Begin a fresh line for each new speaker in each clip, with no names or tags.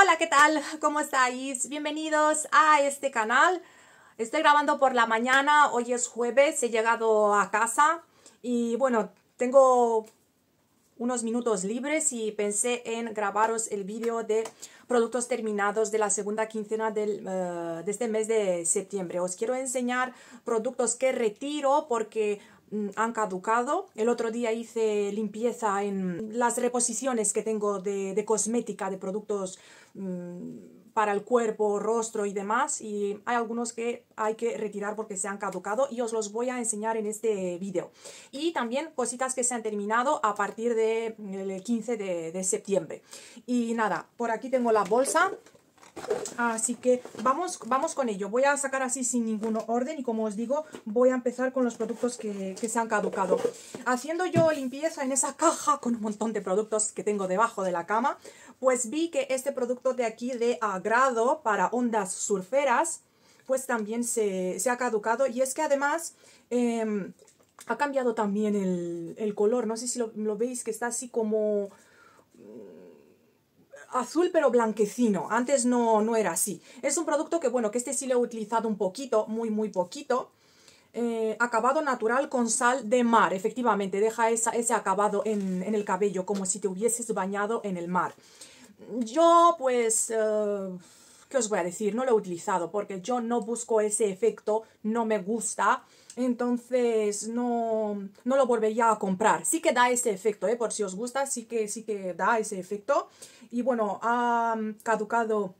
Hola, ¿qué tal? ¿Cómo estáis? Bienvenidos a este canal. Estoy grabando por la mañana, hoy es jueves, he llegado a casa y bueno, tengo unos minutos libres y pensé en grabaros el vídeo de productos terminados de la segunda quincena eh, de este mes de septiembre. Os quiero enseñar productos que retiro porque Mm, han caducado. El otro día hice limpieza en las reposiciones que tengo de, cosmética, de productos mm, para el cuerpo, rostro y demás. Y hay algunos que hay que retirar porque se han caducado y os los voy a enseñar en este vídeo. Y también cositas que se han terminado a partir del mm, 15 de septiembre. Y nada, por aquí tengo la bolsa Así que vamos, vamos con ello. Voy a sacar así sin ningún orden y como os digo, voy a empezar con los productos que, se han caducado. Haciendo yo limpieza en esa caja con un montón de productos que tengo debajo de la cama, pues vi que este producto de aquí de agrado para ondas surferas, pues también se, ha caducado. Y es que además... Em, ha cambiado también el, color, no sé si lo, lo veis que está así como azul pero blanquecino. Antes no, no era así. Es un producto que, bueno, que este sí lo he utilizado un poquito, muy, muy poquito. Eh, acabado natural con sal de mar, efectivamente, deja esa, ese acabado en, el cabello, como si te hubieses bañado en el mar. Yo, pues, eh, ¿qué os voy a decir? No lo he utilizado porque yo no busco ese efecto, no me gusta, entonces no, no lo volvería a comprar. Sí que da ese efecto, ¿eh? por si os gusta, sí que, sí que da ese efecto. Y bueno, ha caducado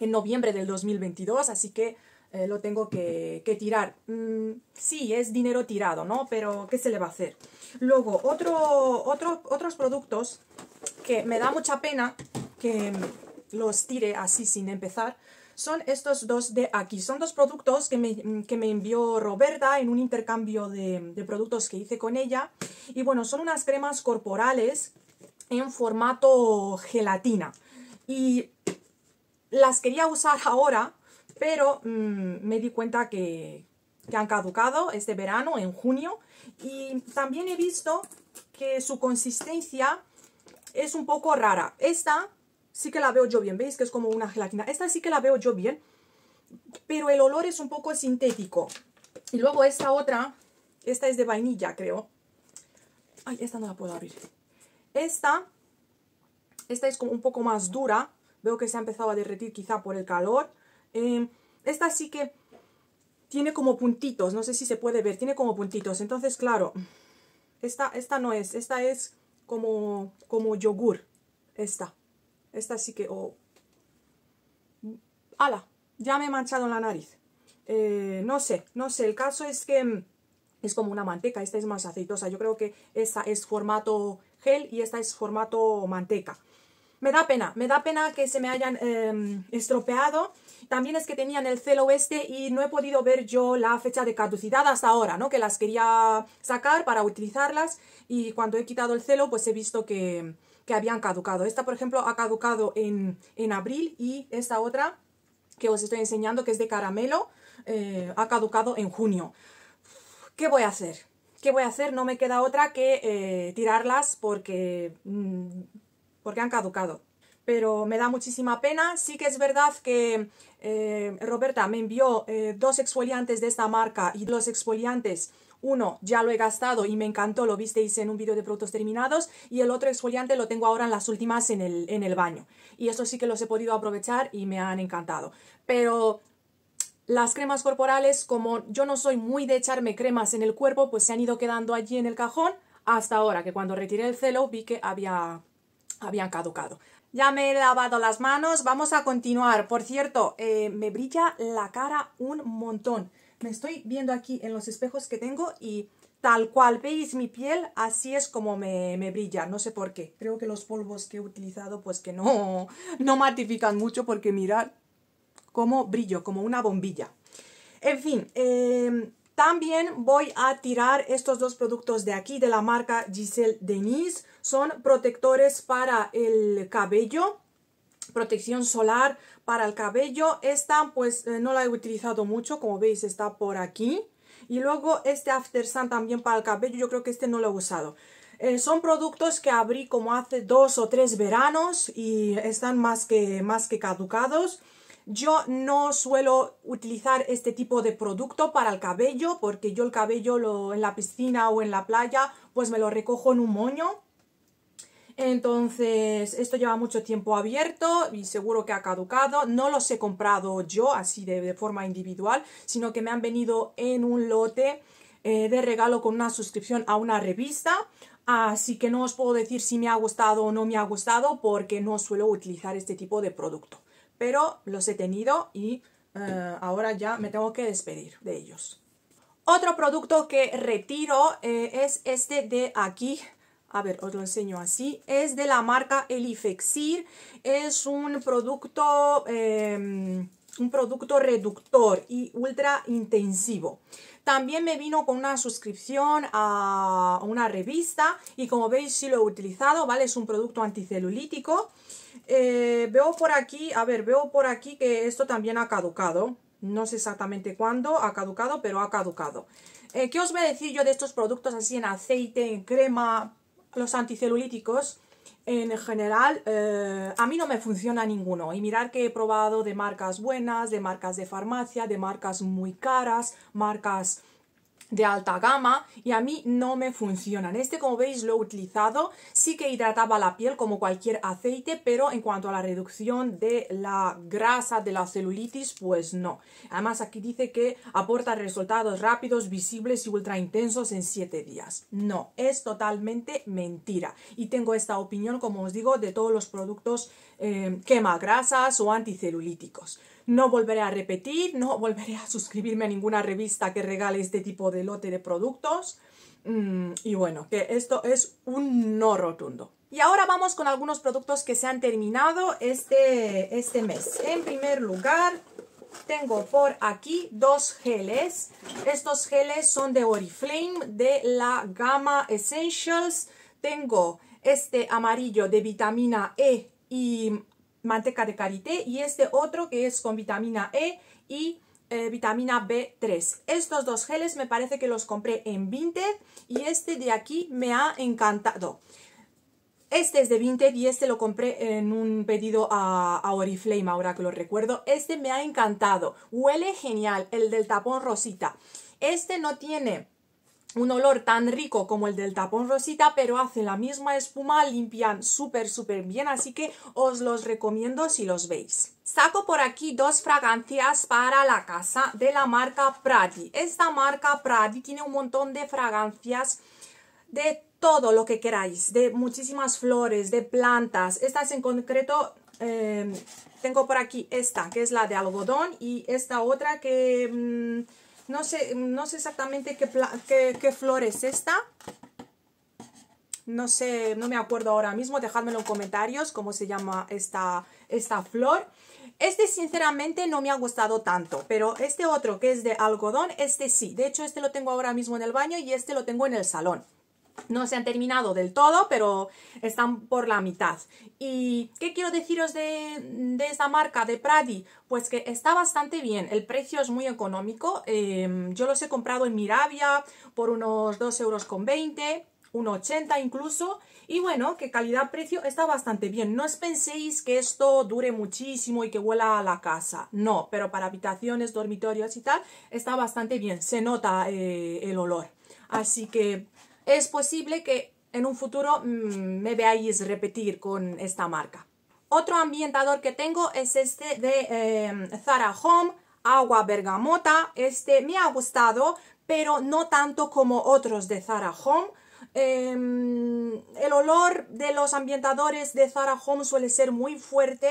en noviembre del 2022, así que eh, lo tengo que, tirar. Mm, sí, es dinero tirado, ¿no? Pero ¿qué se le va a hacer? Luego, otro, otros productos que me da mucha pena que los tiré así sin empezar, son estos dos de aquí. Son dos productos que me, envió Roberta en un intercambio de, productos que hice con ella. Y bueno, son unas cremas corporales en formato gelatina. Y las quería usar ahora, pero mm, me di cuenta que, que han caducado este verano, en junio. Y también he visto que su consistencia es un poco rara. Esta sí que la veo yo bien. ¿Veis que es como una gelatina? Esta sí que la veo yo bien, pero el olor es un poco sintético. Y luego esta otra, esta es de vainilla, creo. Ay, esta no la puedo abrir. Esta, esta es como un poco más dura. Veo que se ha empezado a derretir quizá por el calor. Em, esta sí que tiene como puntitos. No sé si se puede ver. Tiene como puntitos. Entonces, claro, esta, esta no es. Esta es como, como yogur. Esta. Esta sí que... ¡Hala! Ya me he manchado en la nariz. Eh, no sé, no sé. El caso es que mm, es como una manteca. Esta es más aceitosa. Yo creo que esta es formato gel y esta es formato manteca. Me da pena, me da pena que se me hayan em, estropeado. También es que tenían el celo este y no he podido ver yo la fecha de caducidad hasta ahora, ¿no? Que las quería sacar para utilizarlas y cuando he quitado el celo pues he visto que, que habían caducado. Esta, por ejemplo, ha caducado en, en abril y esta otra que os estoy enseñando, que es de caramelo, eh, ha caducado en junio. ¿Qué voy a hacer? ¿Qué voy a hacer? No me queda otra que eh, tirarlas porque, mm, porque han caducado. Pero me da muchísima pena. Sí que es verdad que eh, Roberta me envió dos exfoliantes de esta marca y los exfoliantes uno, ya lo he gastado y me encantó, lo visteis en un vídeo de productos terminados. Y el otro exfoliante lo tengo ahora en las últimas en el, baño. Y eso sí que los he podido aprovechar y me han encantado. Pero las cremas corporales, como yo no soy muy de echarme cremas en el cuerpo, pues se han ido quedando allí en el cajón hasta ahora, que cuando retiré el celo vi que había, habían caducado. Ya me he lavado las manos, vamos a continuar. Por cierto, eh, me brilla la cara un montón. Me estoy viendo aquí en los espejos que tengo y tal cual veis mi piel, así es como me, me, brilla, no sé por qué. Creo que los polvos que he utilizado pues que no, no matifican mucho porque mirad cómo brillo, como una bombilla. En fin, em, también voy a tirar estos dos productos de aquí, de la marca Giselle Denise. Son protectores para el cabello protección solar para el cabello. Esta pues eh, no la he utilizado mucho, como veis está por aquí. Y luego este After Sun también para el cabello, yo creo que este no lo he usado. Eh, son productos que abrí como hace dos o tres veranos y están más que, más que caducados. Yo no suelo utilizar este tipo de producto para el cabello porque yo el cabello lo, en la piscina o en la playa pues me lo recojo en un moño entonces, esto lleva mucho tiempo abierto y seguro que ha caducado. No los he comprado yo así de, forma individual, sino que me han venido en un lote eh, de regalo con una suscripción a una revista. Así que no os puedo decir si me ha gustado o no me ha gustado porque no suelo utilizar este tipo de producto. Pero los he tenido y eh, ahora ya me tengo que despedir de ellos. Otro producto que retiro eh, es este de aquí, a ver, os lo enseño así. Es de la marca Elifexir. Es un producto, em, un producto reductor y ultra intensivo. También me vino con una suscripción a una revista y como veis sí lo he utilizado, ¿vale? Es un producto anticelulítico. Eh, veo por aquí, a ver, veo por aquí que esto también ha caducado. No sé exactamente cuándo ha caducado, pero ha caducado. Eh, ¿Qué os voy a decir yo de estos productos así en aceite, en crema? los anticelulíticos en general eh, a mí no me funciona ninguno y mirar que he probado de marcas buenas, de marcas de farmacia, de marcas muy caras, marcas de alta gama y a mí no me funcionan. Este, como veis, lo he utilizado, sí que hidrataba la piel como cualquier aceite, pero en cuanto a la reducción de la grasa, de la celulitis, pues no. Además, aquí dice que aporta resultados rápidos, visibles y ultra intensos en 7 días. No, es totalmente mentira. Y tengo esta opinión, como os digo, de todos los productos eh, quema grasas o anticelulíticos. No volveré a repetir, no volveré a suscribirme a ninguna revista que regale este tipo de lote de productos. Mm, y bueno, que esto es un no rotundo. Y ahora vamos con algunos productos que se han terminado este, este mes. En primer lugar, tengo por aquí dos geles. Estos geles son de Oriflame de la gama Essentials. Tengo este amarillo de vitamina E y manteca de karité y este otro que es con vitamina E y eh, vitamina B3. Estos dos geles me parece que los compré en Vinted y este de aquí me ha encantado. Este es de Vinted y este lo compré en un pedido a, a, Oriflame, ahora que lo recuerdo. Este me ha encantado. Huele genial, el del tapón rosita. Este no tiene un olor tan rico como el del tapón rosita, pero hace la misma espuma, limpian súper, súper bien, así que os los recomiendo si los veis. Saco por aquí dos fragancias para la casa de la marca prati Esta marca Prati tiene un montón de fragancias de todo lo que queráis, de muchísimas flores, de plantas. Estas en concreto... Eh, tengo por aquí esta, que es la de algodón, y esta otra que... Mm, no sé, no sé exactamente qué, flor es esta. No sé, no me acuerdo ahora mismo. dejadmelo en comentarios cómo se llama esta, esta flor. Este sinceramente no me ha gustado tanto, pero este otro que es de algodón, este sí. De hecho, este lo tengo ahora mismo en el baño y este lo tengo en el salón no se han terminado del todo, pero están por la mitad. ¿Y qué quiero deciros de, de esta marca, de Pradi? Pues que está bastante bien, el precio es muy económico, em, yo los he comprado en Mirabia por unos 2,20 euros, 1,80 incluso, y bueno, que calidad-precio está bastante bien. No os penséis que esto dure muchísimo y que huela a la casa, no, pero para habitaciones, dormitorios y tal, está bastante bien, se nota eh, el olor. Así que es posible que en un futuro mm, me veáis repetir con esta marca. Otro ambientador que tengo es este de em, Zara Home, agua bergamota. Este me ha gustado, pero no tanto como otros de Zara Home. Em, el olor de los ambientadores de Zara Home suele ser muy fuerte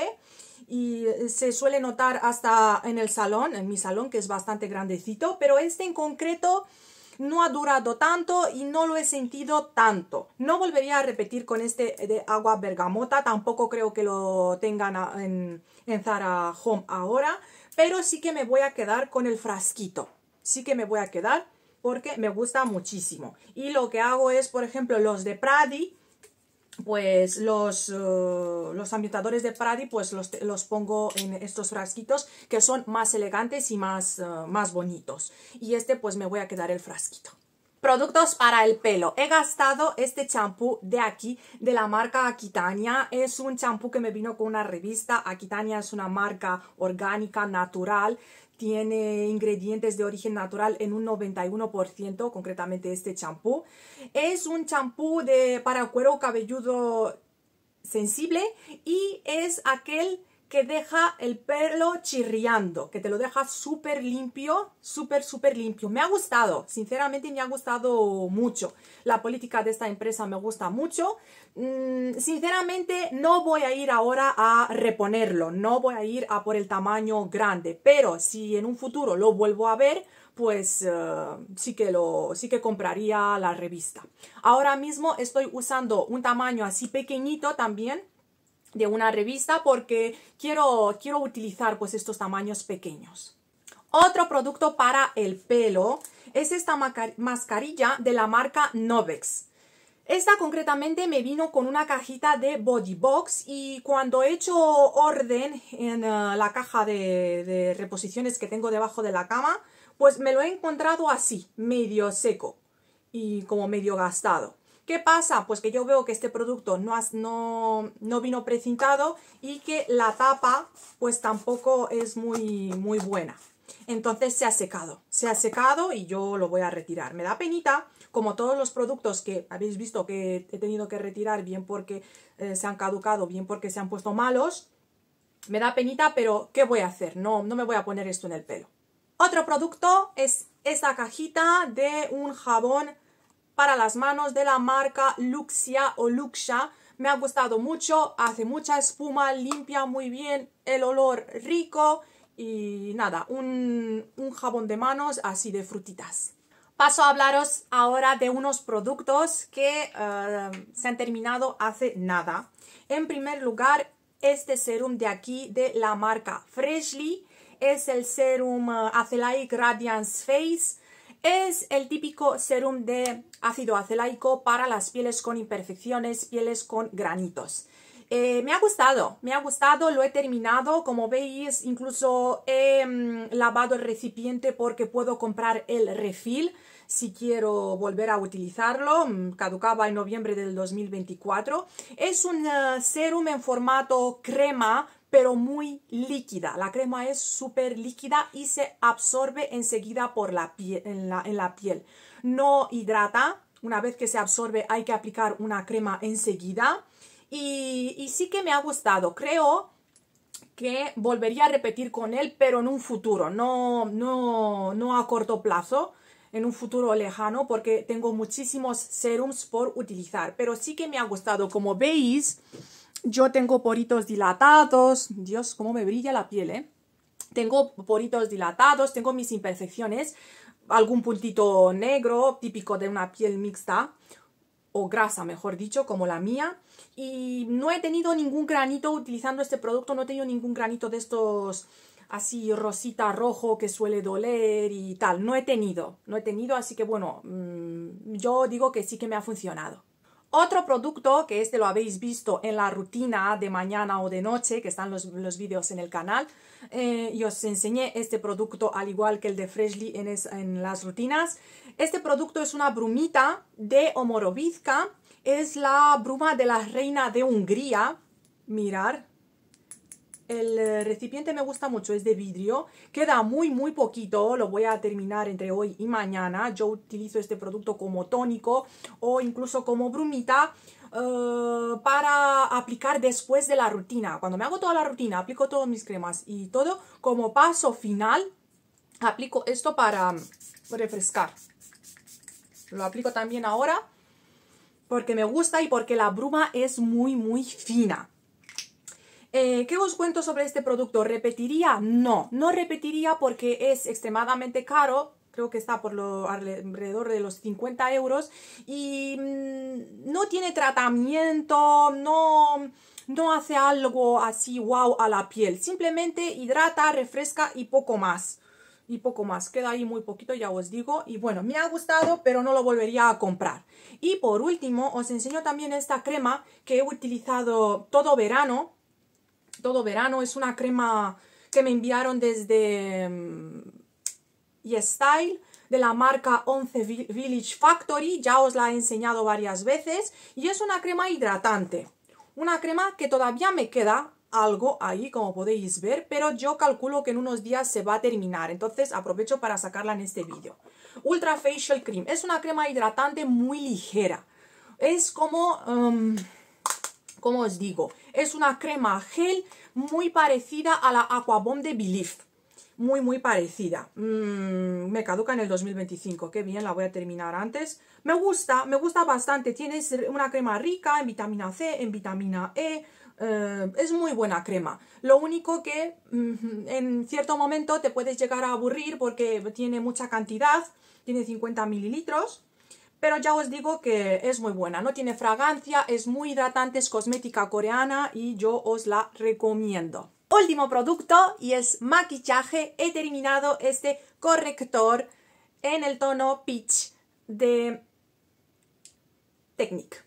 y se suele notar hasta en el salón, en mi salón que es bastante grandecito, pero este en concreto no ha durado tanto y no lo he sentido tanto. No volvería a repetir con este de agua bergamota, tampoco creo que lo tengan en, Zara Home ahora, pero sí que me voy a quedar con el frasquito, sí que me voy a quedar porque me gusta muchísimo. Y lo que hago es, por ejemplo, los de Pradi, pues eh, los, ambientadores de Pradi pues los, pongo en estos frasquitos que son más elegantes y más, eh, más bonitos. Y este pues me voy a quedar el frasquito. Productos para el pelo. He gastado este champú de aquí, de la marca Aquitania. Es un champú que me vino con una revista. Aquitania es una marca orgánica, natural tiene ingredientes de origen natural en un 91%, concretamente este champú. Es un champú para cuero cabelludo sensible y es aquel que deja el pelo chirriando, que te lo deja súper limpio, súper, súper limpio. Me ha gustado, sinceramente me ha gustado mucho. La política de esta empresa me gusta mucho. Mm, sinceramente no voy a ir ahora a reponerlo, no voy a ir a por el tamaño grande, pero si en un futuro lo vuelvo a ver, pues eh, sí que lo sí que compraría la revista. Ahora mismo estoy usando un tamaño así pequeñito también de una revista porque quiero, quiero utilizar pues estos tamaños pequeños. Otro producto para el pelo es esta mascarilla de la marca Novex. Esta concretamente me vino con una cajita de Body Box y cuando he hecho orden en eh, la caja de, reposiciones que tengo debajo de la cama, pues me lo he encontrado así, medio seco y como medio gastado. ¿Qué pasa? Pues que yo veo que este producto no, no, vino precintado y que la tapa pues tampoco es muy, muy buena. Entonces se ha secado, se ha secado y yo lo voy a retirar. Me da penita, como todos los productos que habéis visto que he tenido que retirar, bien porque eh, se han caducado, bien porque se han puesto malos, me da penita, pero ¿qué voy a hacer? No, no me voy a poner esto en el pelo. Otro producto es esta cajita de un jabón para las manos de la marca Luxia o Luxia. Me ha gustado mucho, hace mucha espuma, limpia muy bien, el olor rico y nada, un, jabón de manos así de frutitas. Paso a hablaros ahora de unos productos que eh, se han terminado hace nada. En primer lugar, este serum de aquí de la marca Freshly. Es el serum eh, Azelaic Radiance Face es el típico serum de ácido acelaico para las pieles con imperfecciones, pieles con granitos. Eh, me ha gustado, me ha gustado, lo he terminado, como veis incluso he mm, lavado el recipiente porque puedo comprar el refil si quiero volver a utilizarlo, mm, caducaba en noviembre del 2024. Es un eh, serum en formato crema pero muy líquida. La crema es súper líquida y se absorbe enseguida por la en, la, piel. No hidrata, una vez que se absorbe hay que aplicar una crema enseguida. Y, y, sí que me ha gustado, creo que volvería a repetir con él, pero en un futuro, no, no, no a corto plazo en un futuro lejano porque tengo muchísimos serums por utilizar. Pero sí que me ha gustado. Como veis, yo tengo poritos dilatados. Dios, cómo me brilla la piel, ¿eh? Tengo poritos dilatados, tengo mis imperfecciones, algún puntito negro típico de una piel mixta o grasa, mejor dicho, como la mía. Y no he tenido ningún granito utilizando este producto, no he tenido ningún granito de estos así rosita rojo que suele doler y tal. No he tenido, no he tenido, así que bueno, mm, yo digo que sí que me ha funcionado. Otro producto que este lo habéis visto en la rutina de mañana o de noche, que están los, los vídeos en el canal. Eh, y os enseñé este producto al igual que el de Freshly en, en las rutinas. Este producto es una brumita de Omorovizka. Es la bruma de la reina de Hungría. Mirar, el eh, recipiente me gusta mucho, es de vidrio, queda muy muy poquito, lo voy a terminar entre hoy y mañana. Yo utilizo este producto como tónico o incluso como brumita eh, para aplicar después de la rutina. Cuando me hago toda la rutina, aplico todas mis cremas y todo, como paso final, aplico esto para mm, refrescar. Lo aplico también ahora porque me gusta y porque la bruma es muy muy fina. Eh, ¿Qué os cuento sobre este producto? ¿Repetiría? No, no repetiría porque es extremadamente caro, creo que está por lo alrededor de los 50 euros y mm, no tiene tratamiento, no, no hace algo así wow a la piel, simplemente hidrata, refresca y poco más. Y poco más, queda ahí muy poquito, ya os digo. Y bueno, me ha gustado, pero no lo volvería a comprar. Y por último, os enseño también esta crema que he utilizado todo verano todo verano. Es una crema que me enviaron desde mm, Style de la marca 11 Village Factory, ya os la he enseñado varias veces, y es una crema hidratante, una crema que todavía me queda algo ahí, como podéis ver, pero yo calculo que en unos días se va a terminar, entonces aprovecho para sacarla en este vídeo. Ultra Facial Cream, es una crema hidratante muy ligera, es como... Em, como os digo, es una crema gel muy parecida a la Aquabomb de Belief. Muy, muy parecida. Mm, me caduca en el 2025. Qué bien, la voy a terminar antes. Me gusta, me gusta bastante. Tiene una crema rica en vitamina C, en vitamina E. Eh, es muy buena crema. Lo único que mm, en cierto momento te puedes llegar a aburrir porque tiene mucha cantidad. Tiene 50 mililitros pero ya os digo que es muy buena, no tiene fragancia, es muy hidratante, es cosmética coreana y yo os la recomiendo. Último producto y es maquillaje, he terminado este corrector en el tono peach de Technique.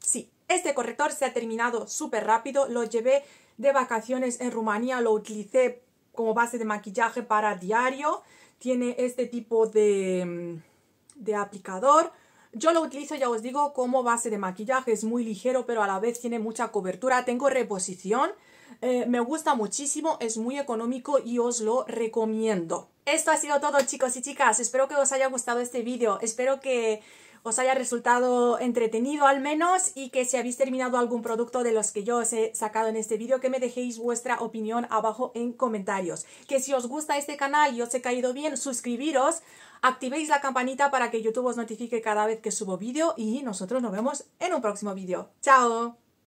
Sí, este corrector se ha terminado súper rápido, lo llevé de vacaciones en Rumanía, lo utilicé como base de maquillaje para diario, tiene este tipo de, mm, de aplicador, yo lo utilizo, ya os digo, como base de maquillaje. Es muy ligero, pero a la vez tiene mucha cobertura. Tengo reposición. Eh, me gusta muchísimo, es muy económico y os lo recomiendo. Esto ha sido todo chicos y chicas, espero que os haya gustado este vídeo, espero que os haya resultado entretenido al menos y que si habéis terminado algún producto de los que yo os he sacado en este vídeo, que me dejéis vuestra opinión abajo en comentarios. Que si os gusta este canal y os he caído bien, suscribiros activéis la campanita para que YouTube os notifique cada vez que subo vídeo y nosotros nos vemos en un próximo vídeo. ¡Chao!